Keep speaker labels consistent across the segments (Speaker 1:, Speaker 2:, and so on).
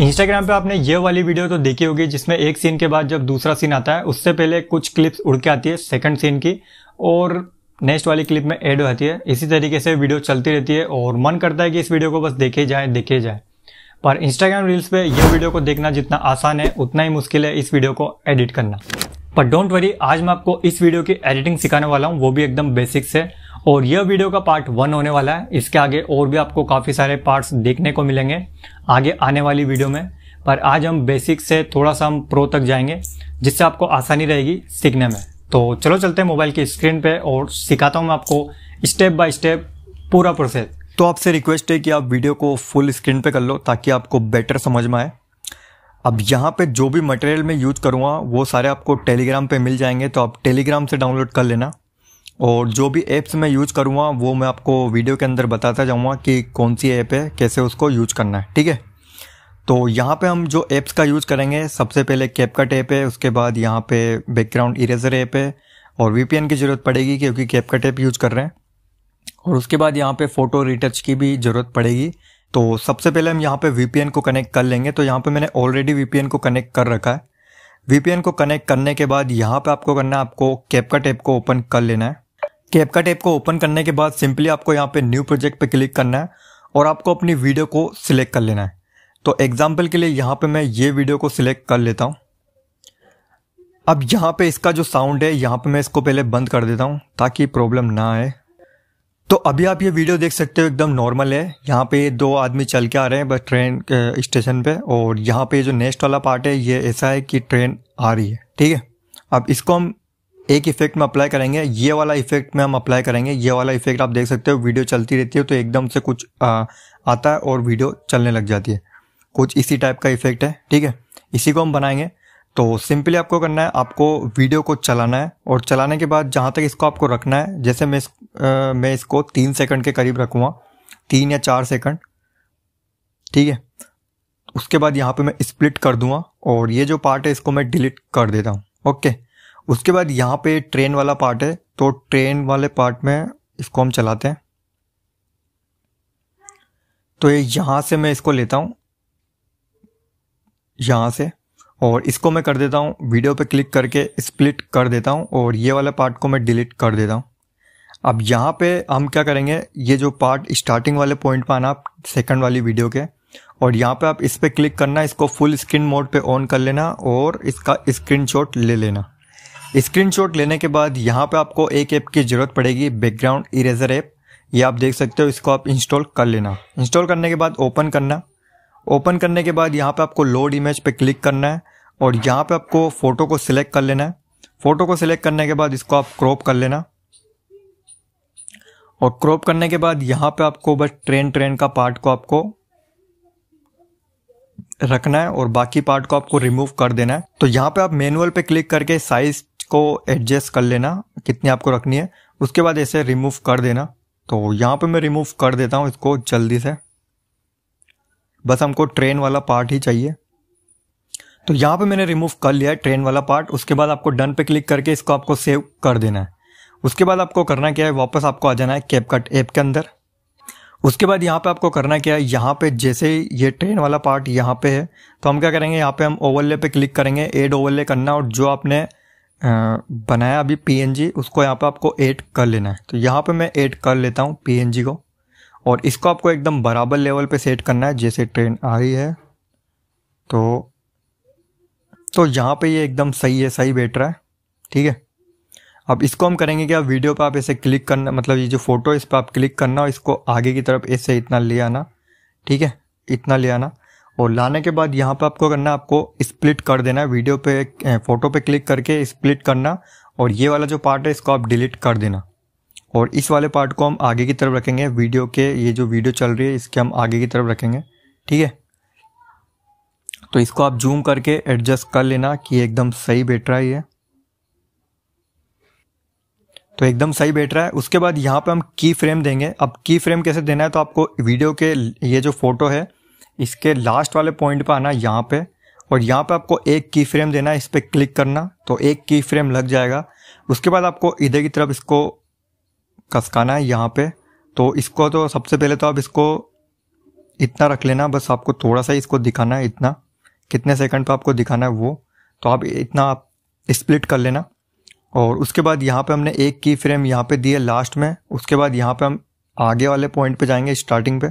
Speaker 1: Instagram पे आपने ये वाली वीडियो तो देखी होगी जिसमें एक सीन के बाद जब दूसरा सीन आता है उससे पहले कुछ क्लिप्स उड़ के आती है सेकंड सीन की और नेक्स्ट वाली क्लिप में ऐड हो जाती है इसी तरीके से वीडियो चलती रहती है और मन करता है कि इस वीडियो को बस देखे जाए देखे जाए पर इंस्टाग्राम रील्स पे ये वीडियो को देखना जितना आसान है उतना ही मुश्किल है इस वीडियो को एडिट करना पर डोंट वरी आज मैं आपको इस वीडियो की एडिटिंग सिखाने वाला हूँ वो भी एकदम बेसिक्स है और यह वीडियो का पार्ट वन होने वाला है इसके आगे और भी आपको काफ़ी सारे पार्ट्स देखने को मिलेंगे आगे आने वाली वीडियो में पर आज हम बेसिक से थोड़ा सा हम प्रो तक जाएंगे जिससे आपको आसानी रहेगी सीखने में तो चलो चलते हैं मोबाइल की स्क्रीन पे और सिखाता हूँ मैं आपको स्टेप बाय स्टेप पूरा प्रोसेस तो आपसे रिक्वेस्ट है कि आप वीडियो को फुल स्क्रीन पे कर लो ताकि आपको बेटर समझ में आए अब यहाँ पे जो भी मटेरियल मैं यूज करूँगा वो सारे आपको टेलीग्राम पे मिल जाएंगे तो आप टेलीग्राम से डाउनलोड कर लेना और जो भी ऐप्स मैं यूज करूँगा वो मैं आपको वीडियो के अंदर बताता जाऊँगा कि कौन सी ऐप है कैसे उसको यूज करना है ठीक है तो यहाँ पे हम जो ऐप्स का यूज करेंगे सबसे पहले कैपकट ऐप है उसके बाद यहाँ पे बैकग्राउंड इरेजर ऐप है और वीपीएन की ज़रूरत पड़ेगी क्योंकि कैपकट ऐप यूज कर रहे हैं और उसके बाद यहाँ पे फ़ोटो रिटच की भी ज़रूरत पड़ेगी तो सबसे पहले हम यहाँ पे वीपीएन को कनेक्ट कर लेंगे तो यहाँ पे मैंने ऑलरेडी वीपीएन को कनेक्ट कर रखा है वीपीएन को कनेक्ट करने के बाद यहाँ पे आपको करना है आपको कैपकट ऐप को ओपन कर लेना है कैपका टेप को ओपन करने के बाद सिंपली आपको यहाँ पे न्यू प्रोजेक्ट पे क्लिक करना है और आपको अपनी वीडियो को सिलेक्ट कर लेना है तो एग्जाम्पल के लिए यहाँ पे मैं ये वीडियो को सिलेक्ट कर लेता हूँ अब यहाँ पे इसका जो साउंड है यहाँ पे मैं इसको पहले बंद कर देता हूँ ताकि प्रॉब्लम ना आए तो अभी आप ये वीडियो देख सकते हो एकदम नॉर्मल है यहाँ पे दो आदमी चल के आ रहे हैं बस ट्रेन स्टेशन पे और यहाँ पे जो नेक्स्ट वाला पार्ट है ये ऐसा है कि ट्रेन आ रही है ठीक है अब इसको हम एक इफेक्ट में अप्लाई करेंगे ये वाला इफेक्ट में हम अप्लाई करेंगे ये वाला इफेक्ट आप देख सकते हो वीडियो चलती रहती है तो एकदम से कुछ आ, आता है और वीडियो चलने लग जाती है कुछ इसी टाइप का इफेक्ट है ठीक है इसी को हम बनाएंगे तो सिंपली आपको करना है आपको वीडियो को चलाना है और चलाने के बाद जहाँ तक इसको आपको रखना है जैसे मैं इस आ, मैं इसको तीन सेकंड के करीब रखूँगा तीन या चार सेकंड ठीक है उसके बाद यहाँ पे मैं स्प्लिट कर दूँगा और ये जो पार्ट है इसको मैं डिलीट कर देता हूँ ओके उसके बाद यहाँ पे ट्रेन वाला पार्ट है तो ट्रेन वाले पार्ट में इसको हम चलाते हैं तो ये यहाँ से मैं इसको लेता हूँ यहाँ से और इसको मैं कर देता हूँ वीडियो पे क्लिक करके स्प्लिट कर देता हूँ और ये वाला पार्ट को मैं डिलीट कर देता हूँ अब यहाँ पे हम क्या करेंगे ये जो पार्ट स्टार्टिंग वाले पॉइंट पर आना आप सेकेंड वाली वीडियो के और यहाँ पे आप इस पर क्लिक करना इसको फुल स्क्रीन मोड पे ऑन कर लेना और इसका स्क्रीनशॉट ले लेना स्क्रीनशॉट लेने के बाद यहाँ पे आपको एक ऐप की ज़रूरत पड़ेगी बैकग्राउंड इरेजर ऐप ये आप देख सकते हो इसको आप इंस्टॉल कर लेना इंस्टॉल करने के बाद ओपन करना ओपन करने के बाद यहाँ पे आपको लोड इमेज पे क्लिक करना है और यहाँ पे आपको फ़ोटो को सिलेक्ट कर लेना है फ़ोटो को सिलेक्ट करने के बाद इसको आप क्रॉप कर लेना और क्रॉप करने के बाद यहाँ पे आपको बस ट्रेन ट्रेन का पार्ट को आपको रखना है और बाकी पार्ट को आपको रिमूव कर देना है तो यहाँ पे आप मैनुअल पे क्लिक करके साइज को एडजस्ट कर लेना कितनी आपको रखनी है उसके बाद ऐसे रिमूव कर देना तो यहाँ पे मैं रिमूव कर देता हूँ इसको जल्दी से बस हमको ट्रेन वाला पार्ट ही चाहिए तो यहाँ पे मैंने रिमूव कर लिया है ट्रेन वाला पार्ट उसके बाद आपको डन पे क्लिक करके इसको आपको सेव कर देना है उसके बाद आपको करना क्या है वापस आपको आ जाना है कैपकट ऐप के अंदर उसके बाद यहाँ पे आपको करना क्या है यहाँ पे जैसे ये ट्रेन वाला पार्ट यहाँ पे है तो हम क्या करेंगे यहाँ पे हम ओवरले पे क्लिक करेंगे एड ओवरले करना और जो आपने बनाया अभी पी उसको यहाँ पर आपको एड कर लेना है तो यहाँ पर मैं एड कर लेता हूँ पी को और इसको आपको एकदम बराबर लेवल पे सेट करना है जैसे ट्रेन आ रही है तो तो यहाँ पे ये एकदम सही है सही बैठ रहा है ठीक है अब इसको हम करेंगे क्या वीडियो पे आप ऐसे क्लिक करना मतलब ये जो फोटो है इस पर आप क्लिक करना और इसको आगे की तरफ ऐसे इतना ले आना ठीक है इतना ले आना और लाने के बाद यहाँ पे आपको करना आपको स्प्लिट कर देना वीडियो पे फोटो पे क्लिक करके स्प्लिट करना और ये वाला जो पार्ट है इसको आप डिलीट कर देना और इस वाले पार्ट को हम आगे की तरफ रखेंगे वीडियो के ये जो वीडियो चल रही है इसके हम आगे की तरफ रखेंगे ठीक है तो इसको आप जूम करके एडजस्ट कर लेना कि एकदम सही बैठ रहा है ये तो एकदम सही बैठ रहा है उसके बाद यहाँ पे हम की फ्रेम देंगे अब की फ्रेम कैसे देना है तो आपको वीडियो के ये जो फोटो है इसके लास्ट वाले पॉइंट पर आना यहाँ पे और यहाँ पे आपको एक की फ्रेम देना है इस पर क्लिक करना तो एक की फ्रेम लग जाएगा उसके बाद आपको इधर की तरफ इसको कसकाना है यहाँ पे तो इसको तो सबसे पहले तो आप इसको इतना रख लेना बस आपको थोड़ा सा इसको दिखाना है इतना कितने सेकंड पे आपको दिखाना है वो तो आप इतना आप स्प्लिट कर लेना और उसके बाद यहाँ पे हमने एक की फ्रेम यहाँ पे दी है लास्ट में उसके बाद यहाँ पे हम आगे वाले पॉइंट पे जाएंगे स्टार्टिंग पे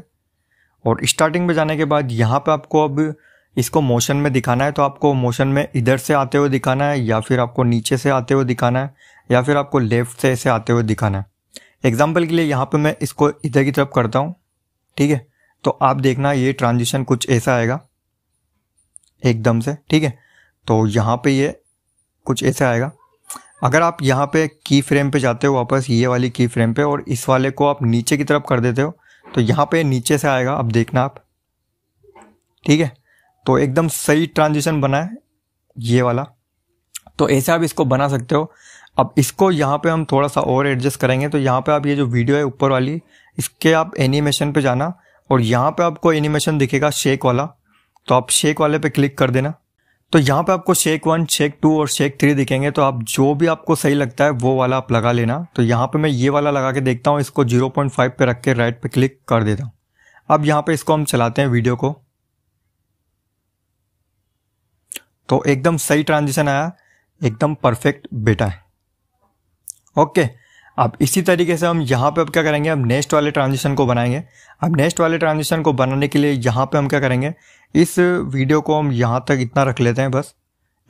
Speaker 1: और स्टार्टिंग में जाने के बाद यहाँ पे आपको अब इसको मोशन में दिखाना है तो आपको मोशन में इधर से आते हुए दिखाना है या फिर आपको नीचे से आते हुए दिखाना है या फिर आपको लेफ्ट से ऐसे आते हुए दिखाना है एग्जाम्पल के लिए यहाँ पे मैं इसको इधर की तरफ करता हूँ ठीक है तो आप देखना ये ट्रांजिशन कुछ ऐसा आएगा एकदम से ठीक है तो यहाँ पे ये कुछ ऐसा आएगा अगर आप यहाँ पे की फ्रेम पे जाते हो वापस ये वाली की फ्रेम पे और इस वाले को आप नीचे की तरफ कर देते हो तो यहाँ पे नीचे से आएगा अब देखना आप ठीक है तो एकदम सही ट्रांजिशन बना है ये वाला तो ऐसे आप इसको बना सकते हो अब इसको यहाँ पे हम थोड़ा सा और एडजस्ट करेंगे तो यहाँ पे आप ये जो वीडियो है ऊपर वाली इसके आप एनिमेशन पे जाना और यहाँ पे आपको एनिमेशन दिखेगा शेक वाला तो आप शेक वाले पे क्लिक कर देना तो यहाँ पे आपको शेक वन शेक टू और शेक थ्री दिखेंगे तो आप जो भी आपको सही लगता है वो वाला आप लगा लेना तो यहाँ पे मैं ये वाला लगा के देखता हूँ इसको 0.5 पे रख के राइट पे क्लिक कर देता हूँ अब यहाँ पे इसको हम चलाते हैं वीडियो को तो एकदम सही ट्रांजिशन आया एकदम परफेक्ट बेटा है ओके अब इसी तरीके से हम यहाँ पे अब क्या करेंगे अब नेक्स्ट वाले ट्रांजिशन को बनाएंगे अब नेक्स्ट वाले ट्रांजिशन को बनाने के लिए यहाँ पे हम क्या करेंगे इस वीडियो को हम यहाँ तक इतना रख लेते हैं बस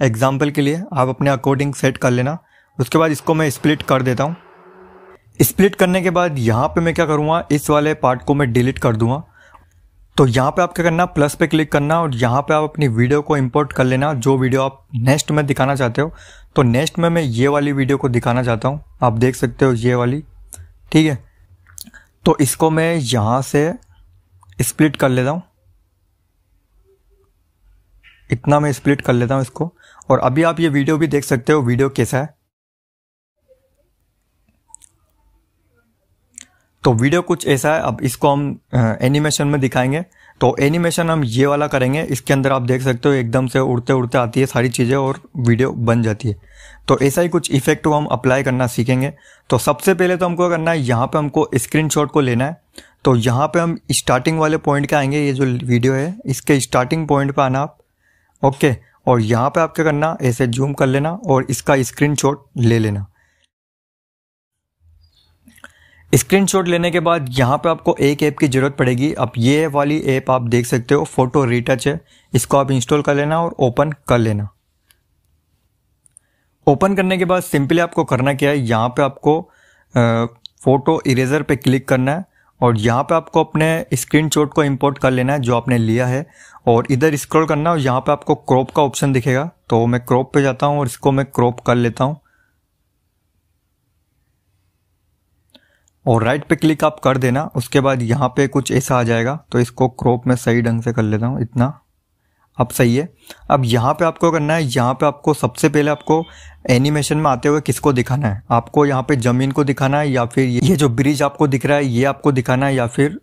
Speaker 1: एग्जाम्पल के लिए आप अपने अकॉर्डिंग सेट कर लेना उसके बाद इसको मैं स्प्लिट कर देता हूँ स्प्लिट करने के बाद यहाँ पर मैं क्या करूँगा इस वाले पार्ट को मैं डिलीट कर दूँगा तो यहाँ पे क्या करना प्लस पे क्लिक करना और यहाँ पे आप अपनी वीडियो को इंपोर्ट कर लेना जो वीडियो आप नेक्स्ट में दिखाना चाहते हो तो नेक्स्ट में मैं ये वाली वीडियो को दिखाना चाहता हूँ आप देख सकते हो ये वाली ठीक है तो इसको मैं यहाँ से स्प्लिट कर लेता हूँ इतना मैं स्प्लिट कर लेता हूँ इसको और अभी आप ये वीडियो भी देख सकते हो वीडियो कैसा है तो वीडियो कुछ ऐसा है अब इसको हम एनिमेशन में दिखाएंगे तो एनिमेशन हम ये वाला करेंगे इसके अंदर आप देख सकते हो एकदम से उड़ते उड़ते आती है सारी चीज़ें और वीडियो बन जाती है तो ऐसा ही कुछ इफेक्ट को हम अप्लाई करना सीखेंगे तो सबसे पहले तो हमको करना है यहाँ पे हमको स्क्रीनशॉट को लेना है तो यहाँ पे हम स्टार्टिंग वाले पॉइंट के आएंगे ये जो वीडियो है इसके स्टार्टिंग पॉइंट पर आना आप ओके और यहाँ पर आप क्या करना ऐसे जूम कर लेना और इसका स्क्रीन ले लेना स्क्रीनशॉट लेने के बाद यहाँ पे आपको एक ऐप की ज़रूरत पड़ेगी अब ये वाली ऐप आप देख सकते हो फोटो रिटच है इसको आप इंस्टॉल कर लेना और ओपन कर लेना ओपन करने के बाद सिंपली आपको करना क्या है यहाँ पे आपको फ़ोटो इरेजर पे क्लिक करना है और यहाँ पे आपको अपने स्क्रीनशॉट को इंपोर्ट कर लेना है जो आपने लिया है और इधर स्क्रॉल करना है और यहाँ पे आपको क्रॉप का ऑप्शन दिखेगा तो मैं क्रॉप पे जाता हूँ और इसको मैं क्रॉप कर लेता हूँ और राइट पे क्लिक आप कर देना उसके बाद यहाँ पे कुछ ऐसा आ जाएगा तो इसको क्रॉप में सही ढंग से कर लेता हूँ इतना अब सही है अब यहाँ पे आपको करना है यहाँ पे आपको सबसे पहले आपको एनिमेशन में आते हुए किसको दिखाना है आपको यहाँ पे ज़मीन को दिखाना है या फिर ये जो ब्रिज आपको दिख रहा है ये आपको दिखाना है या फिर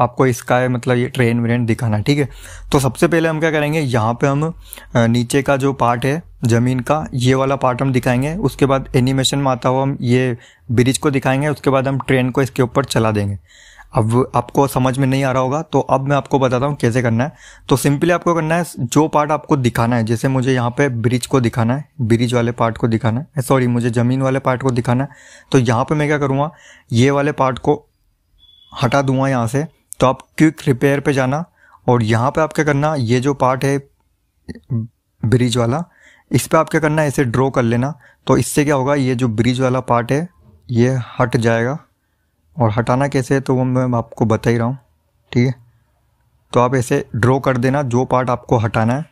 Speaker 1: आपको इसका मतलब ये ट्रेन व्रेन दिखाना है ठीक है तो सबसे पहले हम क्या करेंगे यहाँ पे हम नीचे का जो पार्ट है ज़मीन का ये वाला पार्ट हम दिखाएंगे उसके बाद एनिमेशन में आता हुआ हम ये ब्रिज को दिखाएंगे उसके बाद हम ट्रेन को इसके ऊपर चला देंगे अब आपको समझ में नहीं आ रहा होगा तो अब मैं आपको बताता हूँ कैसे करना है तो सिंपली आपको करना है जो पार्ट आपको दिखाना है जैसे मुझे यहाँ पे ब्रिज को दिखाना है ब्रिज वाले पार्ट को दिखाना है सॉरी मुझे ज़मीन वाले पार्ट को दिखाना है तो यहाँ पे मैं क्या करूँगा ये वाले पार्ट को हटा दूंगा यहाँ से तो आप क्विक रिपेयर पर जाना और यहाँ पर आप क्या करना ये जो पार्ट है ब्रिज वाला इस पर आप क्या करना है इसे ड्रॉ कर लेना तो इससे क्या होगा ये जो ब्रिज वाला पार्ट है ये हट जाएगा और हटाना कैसे है तो वो मैं आपको बता ही रहा हूँ ठीक है तो आप ऐसे ड्रॉ कर देना जो पार्ट आपको हटाना है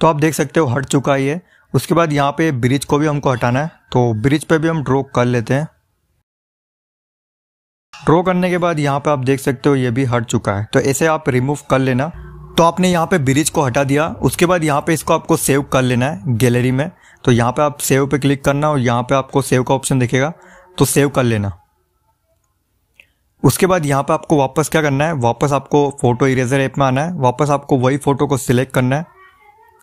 Speaker 1: तो आप देख सकते हो हट चुका ही है उसके बाद यहाँ पे ब्रिज को भी हमको हटाना है तो ब्रिज पे भी हम ड्रॉ कर लेते हैं ड्रॉ करने के बाद यहाँ पे आप देख सकते हो ये भी हट चुका है तो ऐसे आप रिमूव कर लेना तो आपने यहाँ पे ब्रिज को हटा दिया उसके बाद यहाँ पे इसको आपको सेव कर लेना है गैलरी में तो यहाँ पे आप सेव पे क्लिक करना और यहाँ पे आपको सेव का ऑप्शन दिखेगा तो सेव कर लेना उसके बाद यहाँ पे आपको वापस क्या करना है वापस आपको फोटो इरेजर ऐप में आना है वापस आपको वही फ़ोटो को सिलेक्ट करना है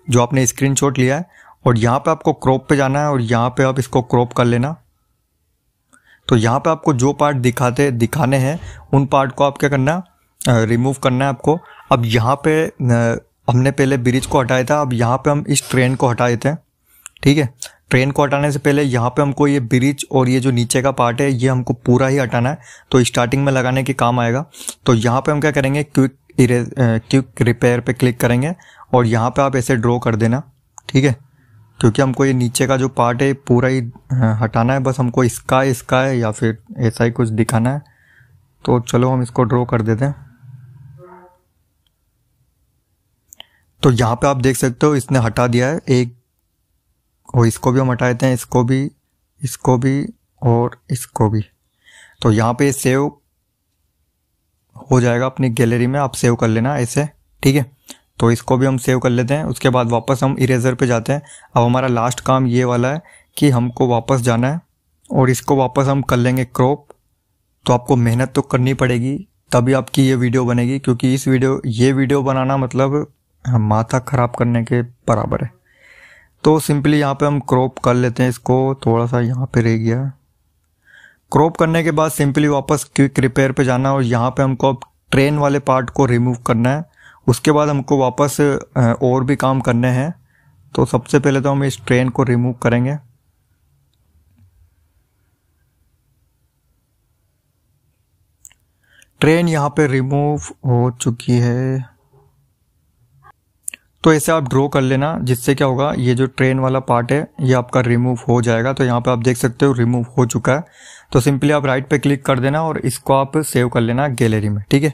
Speaker 1: जो आपने स्क्रीन लिया है और यहाँ पर आपको क्रॉप पर जाना है और यहाँ पर आप इसको क्रॉप कर लेना तो यहाँ पर आपको जो पार्ट दिखाते दिखाने हैं उन पार्ट को आप क्या करना रिमूव करना है आपको अब यहाँ पे हमने पहले ब्रिज को हटाया था अब यहाँ पे हम इस ट्रेन को हटा देते हैं ठीक है ट्रेन को हटाने से पहले यहाँ पे हमको ये ब्रिज और ये जो नीचे का पार्ट है ये हमको पूरा ही हटाना है तो स्टार्टिंग में लगाने के काम आएगा तो यहाँ पे हम क्या करेंगे क्विक क्विक रिपेयर पे क्लिक करेंगे और यहाँ पे आप ऐसे ड्रॉ कर देना ठीक है क्योंकि हमको ये नीचे का जो पार्ट है पूरा ही हटाना है बस हमको इसका इसका है या फिर ऐसा ही कुछ दिखाना है तो चलो हम इसको ड्रॉ कर देते हैं तो यहाँ पे आप देख सकते हो इसने हटा दिया है एक और इसको भी हम हटा देते हैं इसको भी इसको भी और इसको भी तो यहाँ पे सेव हो जाएगा अपनी गैलरी में आप सेव कर लेना ऐसे ठीक है तो इसको भी हम सेव कर लेते हैं उसके बाद वापस हम इरेजर पे जाते हैं अब हमारा लास्ट काम ये वाला है कि हमको वापस जाना है और इसको वापस हम कर लेंगे क्रॉप तो आपको मेहनत तो करनी पड़ेगी तभी आपकी ये वीडियो बनेगी क्योंकि इस वीडियो ये वीडियो बनाना मतलब माथा ख़राब करने के बराबर है तो सिंपली यहाँ पे हम क्रॉप कर लेते हैं इसको थोड़ा सा यहाँ पे रह गया क्रॉप करने के बाद सिंपली वापस क्विक रिपेयर पे जाना और यहाँ पे हमको अब ट्रेन वाले पार्ट को रिमूव करना है उसके बाद हमको वापस और भी काम करने हैं तो सबसे पहले तो हम इस ट्रेन को रिमूव करेंगे ट्रेन यहाँ पे रिमूव हो चुकी है तो ऐसे आप ड्रॉ कर लेना जिससे क्या होगा ये जो ट्रेन वाला पार्ट है ये आपका रिमूव हो जाएगा तो यहाँ पे आप देख सकते हो रिमूव हो चुका है तो सिंपली आप राइट पे क्लिक कर देना और इसको आप सेव कर लेना गैलरी में ठीक है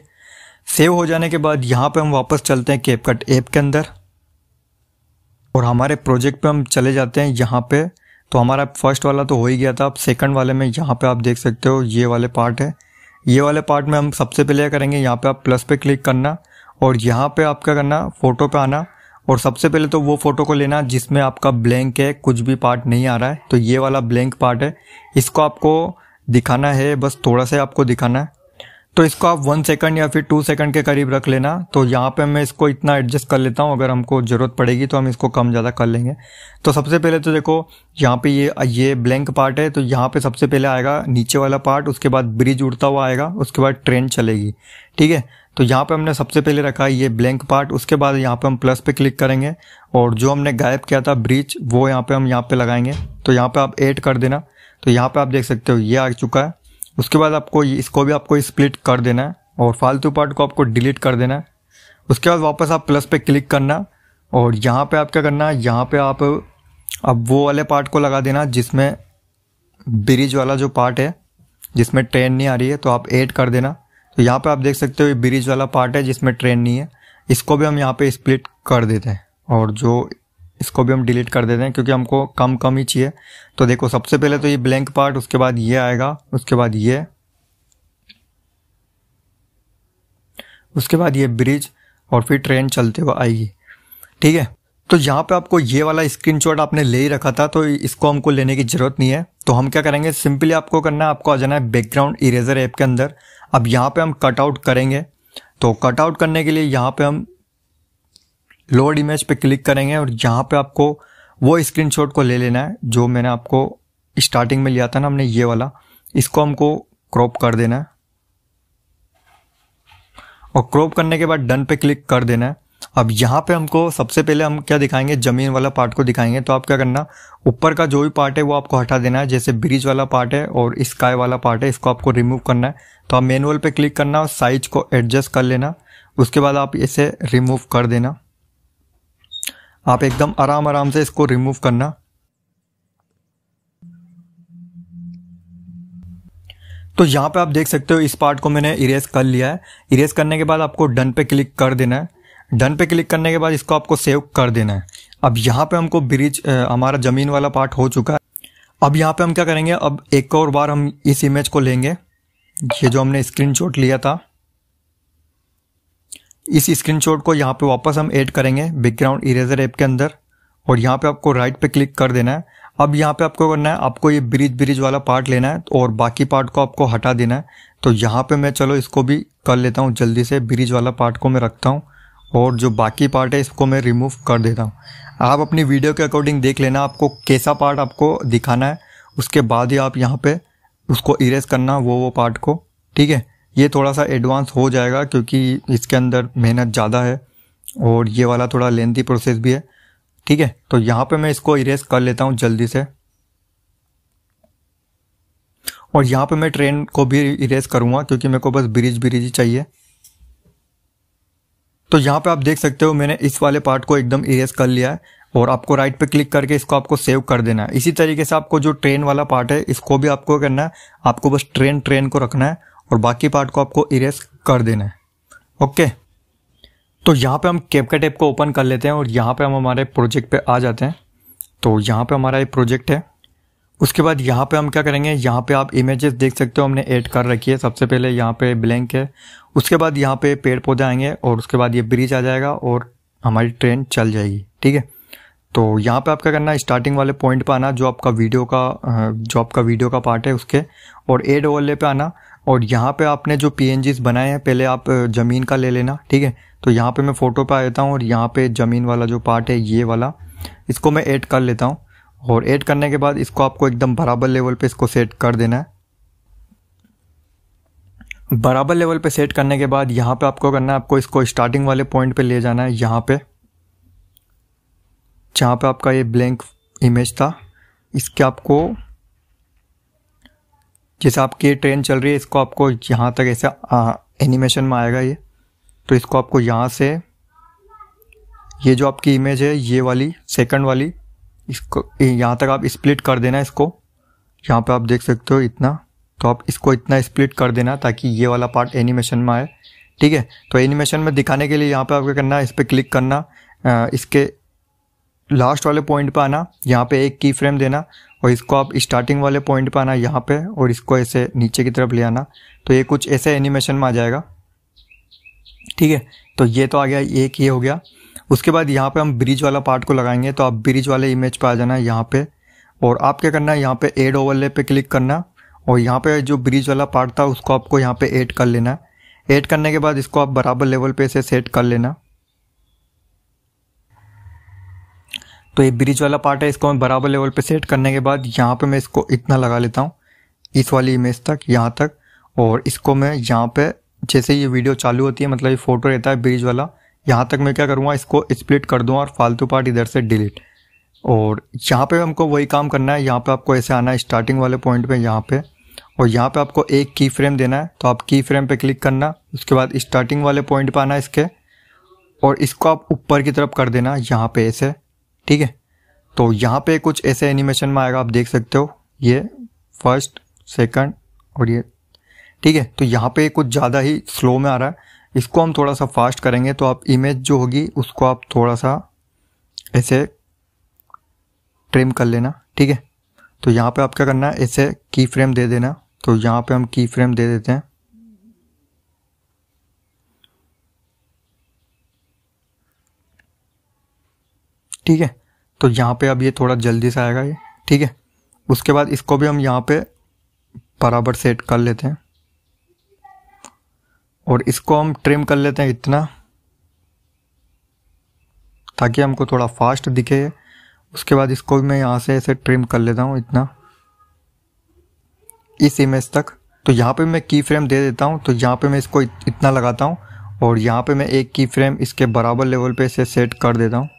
Speaker 1: सेव हो जाने के बाद यहाँ पे हम वापस चलते हैं केपकट ऐप के अंदर और हमारे प्रोजेक्ट पे हम चले जाते हैं यहाँ पे तो हमारा फर्स्ट वाला तो हो ही गया था अब सेकंड वाले में यहाँ पे आप देख सकते हो ये वाले पार्ट है ये वाले पार्ट में हम सबसे पहले करेंगे यहाँ पे आप प्लस पे क्लिक करना और यहाँ पे आप क्या करना फ़ोटो पे आना और सबसे पहले तो वो फोटो को लेना जिसमें आपका ब्लैंक है कुछ भी पार्ट नहीं आ रहा है तो ये वाला ब्लैंक पार्ट है इसको आपको दिखाना है बस थोड़ा सा आपको दिखाना है तो इसको आप वन सेकंड या फिर टू सेकंड के करीब रख लेना तो यहाँ पे मैं इसको इतना एडजस्ट कर लेता हूँ अगर हमको ज़रूरत पड़ेगी तो हम इसको कम ज़्यादा कर लेंगे तो सबसे पहले तो देखो यहाँ पे ये ये ब्लैंक पार्ट है तो यहाँ पे सबसे पहले आएगा नीचे वाला पार्ट उसके बाद ब्रिज उड़ता हुआ आएगा उसके बाद ट्रेन चलेगी ठीक है तो यहाँ पे हमने सबसे पहले रखा ये ब्लैंक पार्ट उसके बाद यहाँ पे हम प्लस पे क्लिक करेंगे और जो हमने गायब किया था ब्रीच वो यहाँ पे हम यहाँ पे लगाएंगे तो यहाँ पे आप ऐड कर देना तो यहाँ पे आप देख सकते हो ये आ चुका है उसके बाद आपको इसको भी आपको स्प्लिट कर देना है और फालतू पार्ट को आपको डिलीट कर देना है उसके बाद वापस आप प्लस पे क्लिक करना और यहाँ पर आप क्या करना है यहाँ पर आप अब वो वाले पार्ट को लगा देना जिसमें ब्रिज वाला जो पार्ट है जिसमें ट्रेन नहीं आ रही है तो आप ऐड कर देना तो यहाँ पे आप देख सकते हो ये ब्रिज वाला पार्ट है जिसमें ट्रेन नहीं है इसको भी हम यहाँ पे स्प्लिट कर देते हैं और जो इसको भी हम डिलीट कर देते हैं क्योंकि हमको कम कम ही चाहिए तो देखो सबसे पहले तो ये ब्लैंक पार्ट उसके बाद ये आएगा उसके बाद ये उसके बाद ये ब्रिज और फिर ट्रेन चलते हुए आएगी ठीक है तो यहाँ पे आपको ये वाला स्क्रीनशॉट आपने ले ही रखा था तो इसको हमको लेने की जरूरत नहीं है तो हम क्या करेंगे सिंपली आपको करना है आपको आ जाना है बैकग्राउंड इरेजर ऐप के अंदर अब यहाँ पे हम कट आउट करेंगे तो कट आउट करने के लिए यहाँ पे हम लोड इमेज पे क्लिक करेंगे और यहाँ पे आपको वो स्क्रीनशॉट को ले लेना है जो मैंने आपको स्टार्टिंग में लिया था ना हमने ये वाला इसको हमको क्रॉप कर देना है और क्रॉप करने के बाद डन पे क्लिक कर देना है अब यहाँ पे हमको सबसे पहले हम क्या दिखाएंगे जमीन वाला पार्ट को दिखाएंगे तो आप क्या करना ऊपर का जो भी पार्ट है वो आपको हटा देना है जैसे ब्रिज वाला पार्ट है और स्काई वाला पार्ट है इसको आपको रिमूव करना है तो आप मैनुअल पे क्लिक करना और साइज को एडजस्ट कर लेना उसके बाद आप इसे रिमूव कर देना आप एकदम आराम आराम से इसको रिमूव करना तो यहाँ पे आप देख सकते हो इस पार्ट को मैंने इरेज कर लिया है इरेज करने के बाद आपको डन पे क्लिक कर देना है डन पे क्लिक करने के बाद इसको आपको सेव कर देना है अब यहाँ पे हमको ब्रिज हमारा ज़मीन वाला पार्ट हो चुका है अब यहाँ पे हम क्या करेंगे अब एक और बार हम इस इमेज को लेंगे ये जो हमने स्क्रीनशॉट लिया था इस स्क्रीनशॉट को यहाँ पे वापस हम ऐड करेंगे बैकग्राउंड इरेजर ऐप के अंदर और यहाँ पे आपको राइट पे क्लिक कर देना है अब यहाँ पे आपको करना है आपको ये ब्रिज ब्रिज वाला पार्ट लेना है और बाकी पार्ट को आपको हटा देना है तो यहाँ पे मैं चलो इसको भी कर लेता हूँ जल्दी से ब्रिज वाला पार्ट को मैं रखता हूँ और जो बाकी पार्ट है इसको मैं रिमूव कर देता हूँ आप अपनी वीडियो के अकॉर्डिंग देख लेना आपको कैसा पार्ट आपको दिखाना है उसके बाद ही आप यहाँ पे उसको इरेज करना वो वो पार्ट को ठीक है ये थोड़ा सा एडवांस हो जाएगा क्योंकि इसके अंदर मेहनत ज़्यादा है और ये वाला थोड़ा लेंथी प्रोसेस भी है ठीक है तो यहाँ पर मैं इसको इरेज कर लेता हूँ जल्दी से और यहाँ पे मैं ट्रेन को भी इरेज करूँगा क्योंकि मेरे को बस ब्रिज ब्रिज ही चाहिए तो यहाँ पे आप देख सकते हो मैंने इस वाले पार्ट को एकदम इरेज कर लिया है और आपको राइट पे क्लिक करके इसको आपको सेव कर देना है इसी तरीके से आपको जो ट्रेन वाला पार्ट है इसको भी आपको करना है आपको बस ट्रेन ट्रेन को रखना है और बाकी पार्ट को आपको इरेज कर देना है ओके तो यहाँ पे हम कैपका टेप को ओपन कर लेते हैं और यहाँ पे हम हमारे प्रोजेक्ट पे आ जाते हैं तो यहाँ पे हमारा ये प्रोजेक्ट है उसके बाद यहाँ पे हम क्या करेंगे यहाँ पे आप इमेजेस देख सकते हो हमने ऐड कर रखी है सबसे पहले यहाँ पे ब्लैंक है उसके बाद यहाँ पे पेड़ पौधे आएंगे और उसके बाद ये ब्रिज आ जाएगा और हमारी ट्रेन चल जाएगी ठीक है तो यहाँ पे आप क्या करना है स्टार्टिंग वाले पॉइंट पे आना जो आपका वीडियो का जो आपका वीडियो का पार्ट है उसके और एड ओवरले पे आना और यहाँ पे आपने जो पी बनाए हैं पहले आप ज़मीन का ले लेना ठीक है तो यहाँ पे मैं फ़ोटो पे आ जाता हूँ और यहाँ पे ज़मीन वाला जो पार्ट है ये वाला इसको मैं ऐड कर लेता हूँ और ऐड करने के बाद इसको आपको एकदम बराबर लेवल पे इसको सेट कर देना है बराबर लेवल पे सेट करने के बाद यहाँ पे आपको करना है आपको इसको स्टार्टिंग वाले पॉइंट पे ले जाना है यहाँ पे जहाँ पे आपका ये ब्लैंक इमेज था इसके आपको जैसे आपकी ट्रेन चल रही है इसको आपको यहाँ तक ऐसे एनिमेशन में आएगा ये तो इसको आपको यहाँ से ये जो आपकी इमेज है ये वाली सेकंड वाली इसको यहाँ तक आप स्प्लिट कर देना इसको यहाँ पे आप देख सकते हो इतना तो आप इसको इतना स्प्लिट कर देना ताकि ये वाला पार्ट एनिमेशन में आए ठीक है तो एनिमेशन में दिखाने के लिए यहाँ पे आपको करना है इस पर क्लिक करना आ, इसके लास्ट वाले पॉइंट पे आना यहाँ पे एक की फ्रेम देना और इसको आप स्टार्टिंग वाले पॉइंट पे आना यहाँ पे और इसको ऐसे नीचे की तरफ ले आना तो ये कुछ ऐसे एनिमेशन में आ जाएगा ठीक है तो ये तो आ गया एक ये हो गया उसके बाद यहाँ पे हम ब्रिज वाला पार्ट को लगाएंगे तो आप ब्रिज वाले इमेज पे आ जाना है यहाँ पे और आप क्या करना है यहाँ पे एड ओवरले पे क्लिक करना और यहाँ पे जो ब्रिज वाला पार्ट था उसको आपको यहाँ पे ऐड कर लेना ऐड करने के बाद इसको आप बराबर लेवल पे इसे सेट कर लेना तो ये ब्रिज वाला पार्ट है इसको मैं बराबर लेवल पे सेट करने के बाद यहाँ पे मैं इसको इतना लगा लेता हूँ इस वाली इमेज तक यहाँ तक और इसको मैं यहाँ पे जैसे ये वीडियो चालू होती है मतलब ये फ़ोटो रहता है ब्रिज वाला यहाँ तक मैं क्या करूँगा इसको स्प्लिट कर दूँ और फालतू पार्ट इधर से डिलीट और यहाँ पे हमको वही काम करना है यहाँ पे आपको ऐसे आना है स्टार्टिंग वाले पॉइंट पे यहाँ पे और यहाँ पे आपको एक की फ्रेम देना है तो आप की फ्रेम पे क्लिक करना उसके बाद स्टार्टिंग वाले पॉइंट पे आना है इसके और इसको आप ऊपर की तरफ कर देना यहाँ पे ऐसे ठीक है तो यहाँ पे कुछ ऐसे एनिमेशन में आएगा आप देख सकते हो ये फर्स्ट सेकंड और ये ठीक है तो यहाँ पे कुछ ज़्यादा ही स्लो में आ रहा है इसको हम थोड़ा सा फास्ट करेंगे तो आप इमेज जो होगी उसको आप थोड़ा सा ऐसे ट्रिम कर लेना ठीक है तो यहाँ पे आप क्या करना है ऐसे की फ्रेम दे देना तो यहाँ पे हम की फ्रेम दे देते हैं ठीक है तो यहाँ पे अब ये थोड़ा जल्दी से आएगा ये ठीक है उसके बाद इसको भी हम यहाँ पे बराबर सेट कर लेते हैं और इसको हम ट्रिम कर लेते हैं इतना ताकि हमको थोड़ा फास्ट दिखे उसके बाद इसको मैं यहाँ से ऐसे ट्रिम कर लेता हूँ इतना इस इमेज तक तो यहाँ पे मैं की फ्रेम दे देता हूँ तो यहाँ पे मैं इसको इतना लगाता हूँ और यहाँ पे मैं एक की फ्रेम इसके बराबर लेवल पे इसे सेट कर देता हूँ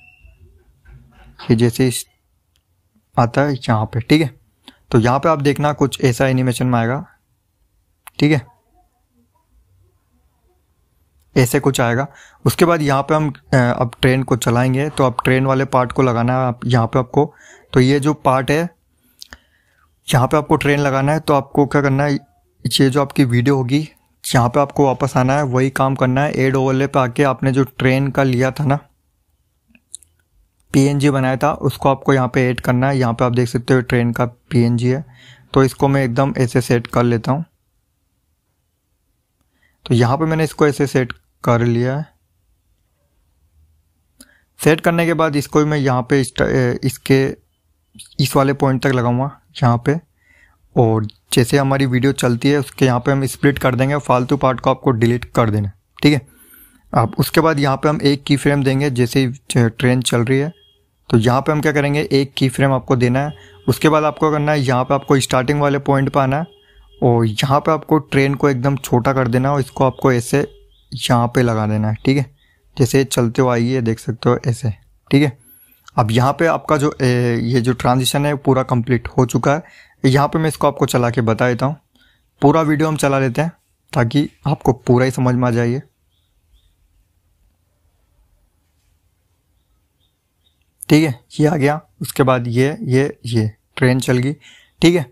Speaker 1: कि जैसे आता है यहाँ पे ठीक है तो यहाँ पे आप देखना कुछ ऐसा एनिमेशन में आएगा ठीक है ऐसे कुछ आएगा उसके बाद यहाँ पे हम अब ट्रेन को चलाएंगे तो अब ट्रेन वाले पार्ट को लगाना है आप यहाँ पे आपको तो ये जो पार्ट है यहाँ पे आपको ट्रेन लगाना है तो आपको क्या करना है ये जो आपकी वीडियो होगी यहाँ पे आपको वापस आना है वही काम करना है एड ओवरले पे आके आपने जो ट्रेन का लिया था ना पी बनाया था उसको आपको यहाँ पे ऐड करना है यहाँ पे आप देख सकते हो ट्रेन का पीएनजी है तो इसको मैं एकदम ऐसे सेट कर लेता हूँ तो यहाँ पे मैंने इसको ऐसे सेट कर लिया है सेट करने के बाद इसको मैं यहाँ पे इसके इस वाले पॉइंट तक लगाऊंगा यहाँ पे और जैसे हमारी वीडियो चलती है उसके यहाँ पे हम स्प्लिट कर देंगे फालतू पार्ट को आपको डिलीट कर देना ठीक है अब उसके बाद यहाँ पे हम एक की फ्रेम देंगे जैसे ट्रेन चल रही है तो यहाँ पे हम क्या करेंगे एक की फ्रेम आपको देना है उसके बाद आपको करना है यहाँ पे आपको स्टार्टिंग वाले पॉइंट पर आना है और यहाँ पे आपको ट्रेन को एकदम छोटा कर देना है और इसको आपको ऐसे यहाँ पे लगा देना है ठीक है जैसे चलते हो आइए देख सकते हो ऐसे ठीक है अब यहाँ पे आपका जो ए, ये जो ट्रांजिशन है पूरा कंप्लीट हो चुका है यहाँ पे मैं इसको आपको चला के बता देता हूँ पूरा वीडियो हम चला लेते हैं ताकि आपको पूरा ही समझ में आ जाइए ठीक है ये आ गया उसके बाद ये ये ये ट्रेन चल गई ठीक है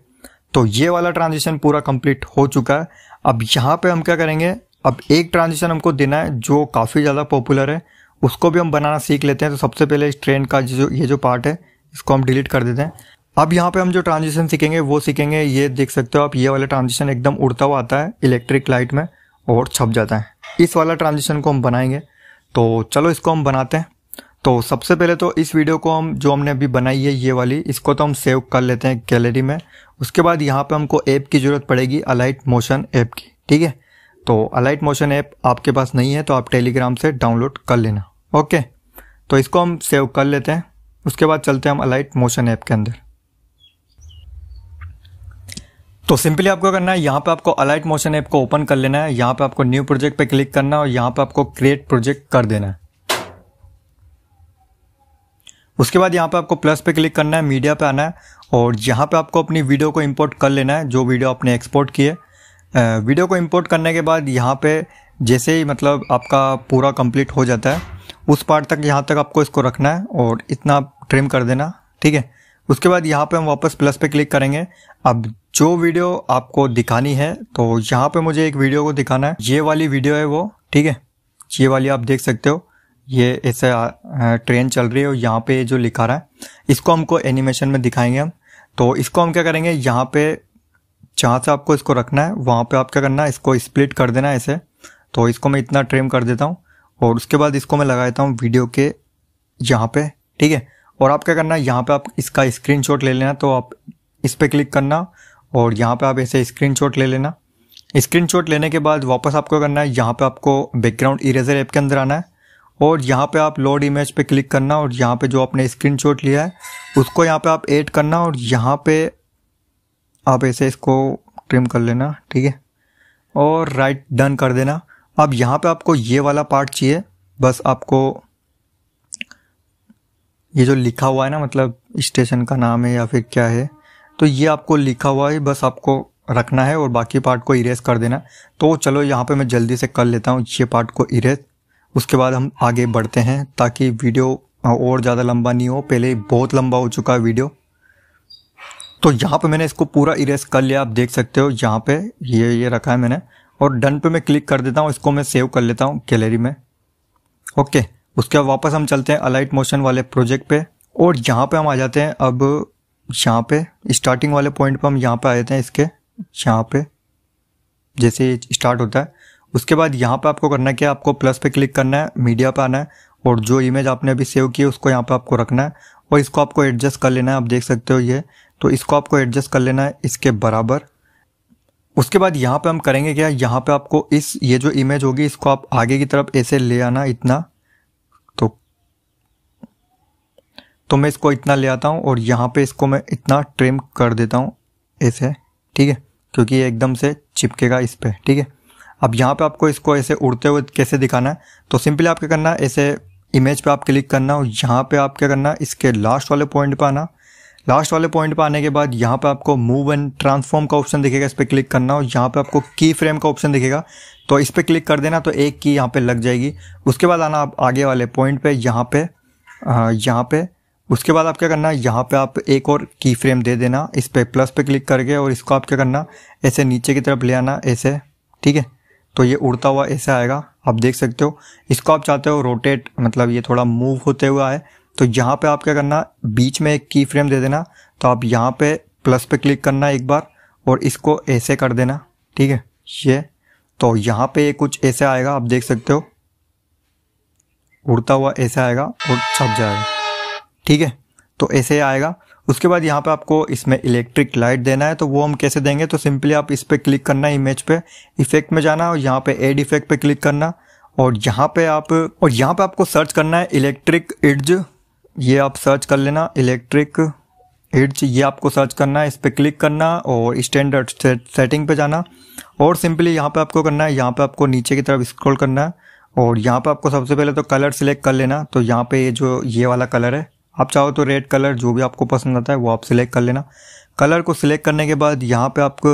Speaker 1: तो ये वाला ट्रांजिशन पूरा कंप्लीट हो चुका है अब यहाँ पे हम क्या करेंगे अब एक ट्रांजिशन हमको देना है जो काफ़ी ज़्यादा पॉपुलर है उसको भी हम बनाना सीख लेते हैं तो सबसे पहले इस ट्रेंड का जो ये जो पार्ट है इसको हम डिलीट कर देते हैं अब यहाँ पे हम जो ट्रांजिशन सीखेंगे वो सीखेंगे ये देख सकते हो आप ये वाला ट्रांजिशन एकदम उड़ता हुआ आता है इलेक्ट्रिक लाइट में और छप जाता है इस वाला ट्रांजिशन को हम बनाएंगे तो चलो इसको हम बनाते हैं तो सबसे पहले तो इस वीडियो को हम जो हमने अभी बनाई है ये वाली इसको तो हम सेव कर लेते हैं गैलरी में उसके बाद यहाँ पर हमको ऐप की ज़रूरत पड़ेगी अलाइट मोशन ऐप की ठीक है तो अलाइट मोशन ऐप आपके पास नहीं है तो आप टेलीग्राम से डाउनलोड कर लेना ओके तो इसको हम सेव कर लेते हैं उसके बाद चलते हैं हम अलाइट मोशन ऐप के अंदर तो सिंपली आपको करना है यहाँ पे आपको अलाइट मोशन ऐप को ओपन कर लेना है यहाँ पे आपको न्यू प्रोजेक्ट पे क्लिक करना है और यहाँ पे आपको क्रिएट प्रोजेक्ट कर देना है उसके बाद यहाँ पे आपको प्लस पे क्लिक करना है मीडिया पे आना है और यहाँ पे आपको अपनी वीडियो को इंपोर्ट कर लेना है जो वीडियो आपने एक्सपोर्ट की है वीडियो को इंपोर्ट करने के बाद यहाँ पे जैसे ही मतलब आपका पूरा कंप्लीट हो जाता है उस पार्ट तक यहाँ तक आपको इसको रखना है और इतना ट्रिम कर देना ठीक है उसके बाद यहाँ पे हम वापस प्लस पे क्लिक करेंगे अब जो वीडियो आपको दिखानी है तो यहाँ पे मुझे एक वीडियो को दिखाना है ये वाली वीडियो है वो ठीक है ये वाली आप देख सकते हो ये ऐसे ट्रेन चल रही है और यहाँ पे जो लिखा रहा है इसको हमको एनिमेशन में दिखाएंगे हम तो इसको हम क्या करेंगे यहाँ पे जहाँ से आपको इसको रखना है वहाँ पे आप क्या करना है इसको स्प्लिट कर देना है ऐसे तो इसको मैं इतना ट्रिम कर देता हूँ और उसके बाद इसको मैं लगा देता हूँ वीडियो के यहाँ पे ठीक है और आप क्या करना है यहाँ पे आप इसका स्क्रीनशॉट ले लेना तो आप इस पर क्लिक करना और यहाँ पर आप ऐसे स्क्रीन ले लेना स्क्रीन लेने के बाद वापस आपको करना है यहाँ पर आपको बैकग्राउंड इरेजर ऐप के अंदर आना है और यहाँ पे आप लोड इमेज पे क्लिक करना और यहाँ पे जो आपने स्क्रीनशॉट लिया है उसको यहाँ पे आप ऐड करना और यहाँ पे आप ऐसे इसको ट्रिम कर लेना ठीक है और राइट डन कर देना अब यहाँ पे आपको ये वाला पार्ट चाहिए बस आपको ये जो लिखा हुआ है ना मतलब स्टेशन का नाम है या फिर क्या है तो ये आपको लिखा हुआ है बस आपको रखना है और बाकी पार्ट को इरेज कर देना तो चलो यहाँ पे मैं जल्दी से कर लेता हूँ ये पार्ट को इरेज उसके बाद हम आगे बढ़ते हैं ताकि वीडियो और ज़्यादा लंबा नहीं हो पहले बहुत लंबा हो चुका है वीडियो तो यहाँ पे मैंने इसको पूरा इरेज कर लिया आप देख सकते हो यहाँ पे ये ये रखा है मैंने और डन पे मैं क्लिक कर देता हूँ इसको मैं सेव कर लेता हूँ गैलरी में ओके उसके बाद वापस हम चलते हैं अलाइट मोशन वाले प्रोजेक्ट पे और यहाँ पे हम आ जाते हैं अब यहाँ पे स्टार्टिंग वाले पॉइंट पर हम यहाँ पर आ जाते हैं इसके यहाँ पे जैसे स्टार्ट होता है उसके बाद यहाँ पर आपको करना है कि आपको प्लस पे क्लिक करना है मीडिया पर आना है और जो इमेज आपने अभी सेव की है उसको यहाँ पर आपको रखना है और इसको आपको एडजस्ट कर लेना है आप देख सकते हो ये तो इसको आपको एडजस्ट कर लेना है इसके बराबर उसके बाद यहाँ पे हम करेंगे क्या यहाँ पे आपको इस ये जो इमेज होगी इसको आप आगे की तरफ ऐसे ले आना इतना तो तो मैं इसको इतना ले आता हूँ और यहाँ पे इसको मैं इतना ट्रिम कर देता हूँ ऐसे ठीक है क्योंकि ये एकदम से चिपकेगा इस पर ठीक है अब यहाँ पे आपको इसको ऐसे उड़ते हुए कैसे दिखाना है तो सिंपली आप क्या करना है ऐसे इमेज पर आप क्लिक करना और यहाँ पर आप क्या करना इसके लास्ट वाले पॉइंट पर आना लास्ट वाले पॉइंट पर आने के बाद यहाँ पे आपको मूव एंड ट्रांसफॉर्म का ऑप्शन दिखेगा इस पर क्लिक करना और यहाँ पे आपको की फ्रेम का ऑप्शन दिखेगा तो इस पर क्लिक कर देना तो एक की यहाँ पे लग जाएगी उसके बाद आना आप आगे वाले पॉइंट पे यहाँ पे यहाँ पे उसके बाद आप क्या करना यहाँ पे आप एक और की फ्रेम दे देना इस पर प्लस पे क्लिक करके और इसको आप क्या करना ऐसे नीचे की तरफ ले आना ऐसे ठीक है तो ये उड़ता हुआ ऐसे आएगा आप देख सकते हो इसको आप चाहते हो रोटेट मतलब ये थोड़ा मूव होते हुआ है तो यहाँ पे आप क्या करना बीच में एक की फ्रेम दे देना तो आप यहाँ पे प्लस पे क्लिक करना एक बार और इसको ऐसे कर देना ठीक है ये तो यहाँ पे कुछ ऐसे आएगा आप देख सकते हो उड़ता हुआ ऐसे आएगा और छप जाएगा ठीक है तो ऐसे आएगा उसके बाद यहाँ पे आपको इसमें इलेक्ट्रिक लाइट देना है तो वो हम कैसे देंगे तो सिंपली आप इस पर क्लिक करना है इमेज पे इफेक्ट में जाना और यहाँ पे एड इफेक्ट पे क्लिक करना और यहाँ पे आप और यहाँ पे आपको सर्च करना है इलेक्ट्रिक इड्ज ये आप सर्च कर लेना इलेक्ट्रिक हिट्स ये आपको सर्च करना है इस पर क्लिक करना और स्टैंडर्ड सेटिंग पे जाना और सिंपली यहाँ पे आपको करना है यहाँ पे आपको नीचे की तरफ स्क्रॉल करना है और यहाँ पे आपको सबसे पहले तो कलर सिलेक्ट कर लेना तो यहाँ पे ये जो ये वाला कलर है आप चाहो तो रेड कलर जो भी आपको पसंद आता है वो आप सिलेक्ट कर लेना कलर को सिलेक्ट करने के बाद यहाँ पे आपको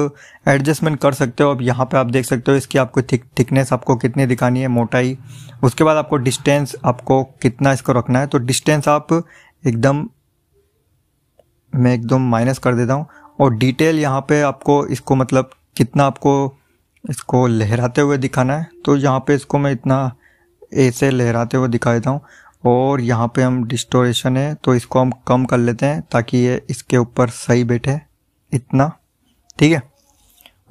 Speaker 1: एडजस्टमेंट कर सकते हो अब यहाँ पे आप देख सकते हो इसकी आपको थिक थिकनेस आपको कितनी दिखानी है मोटाई उसके बाद आपको डिस्टेंस आपको कितना इसको रखना है तो डिस्टेंस आप एकदम मैं एकदम माइनस कर देता हूँ और डिटेल यहाँ पे आपको इसको मतलब कितना आपको इसको लहराते हुए दिखाना है तो यहाँ पे इसको मैं इतना ऐसे लहराते हुए दिखा देता हूँ और यहाँ पे हम डिस्टोरेशन है तो इसको हम कम कर लेते हैं ताकि ये इसके ऊपर सही बैठे इतना ठीक है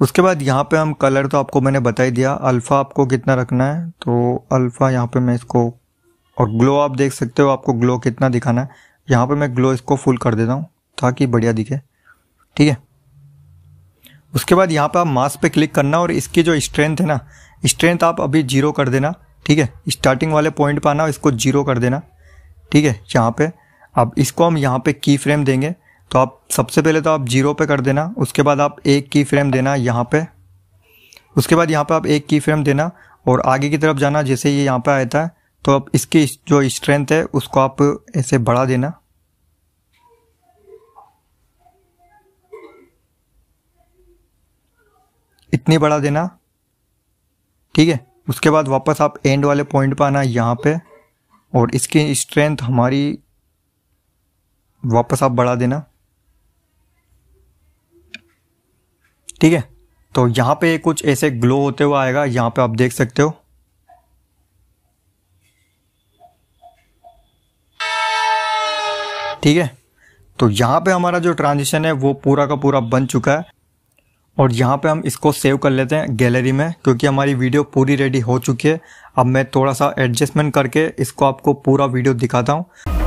Speaker 1: उसके बाद यहाँ पे हम कलर तो आपको मैंने बता ही दिया अल्फ़ा आपको कितना रखना है तो अल्फ़ा यहाँ पे मैं इसको और ग्लो आप देख सकते हो आपको ग्लो कितना दिखाना है यहाँ पे मैं ग्लो इसको फुल कर देता हूँ ताकि बढ़िया दिखे ठीक है उसके बाद यहाँ पे आप मास्क पे क्लिक करना और इसकी जो स्ट्रेंथ है ना स्ट्रेंथ आप अभी जीरो कर देना ठीक है स्टार्टिंग वाले पॉइंट पर आना इसको जीरो कर देना ठीक है यहाँ पे अब इसको हम यहाँ पे की फ्रेम देंगे तो आप सबसे पहले तो आप जीरो पे कर देना उसके बाद आप एक की फ्रेम देना यहाँ पे उसके बाद यहाँ पे आप एक की फ्रेम देना और आगे की तरफ जाना जैसे ये यहाँ पे आया था तो आप इसकी जो स्ट्रेंथ है उसको आप ऐसे बढ़ा देना इतनी बढ़ा देना ठीक है उसके बाद वापस आप एंड वाले पॉइंट पर आना यहाँ पे और इसकी स्ट्रेंथ हमारी वापस आप बढ़ा देना ठीक है तो यहाँ पे कुछ ऐसे ग्लो होते हुए आएगा यहाँ पे आप देख सकते हो ठीक है तो यहाँ पे हमारा जो ट्रांजिशन है वो पूरा का पूरा बन चुका है और यहाँ पे हम इसको सेव कर लेते हैं गैलरी में क्योंकि हमारी वीडियो पूरी रेडी हो चुकी है अब मैं थोड़ा सा एडजस्टमेंट करके इसको आपको पूरा वीडियो दिखाता हूँ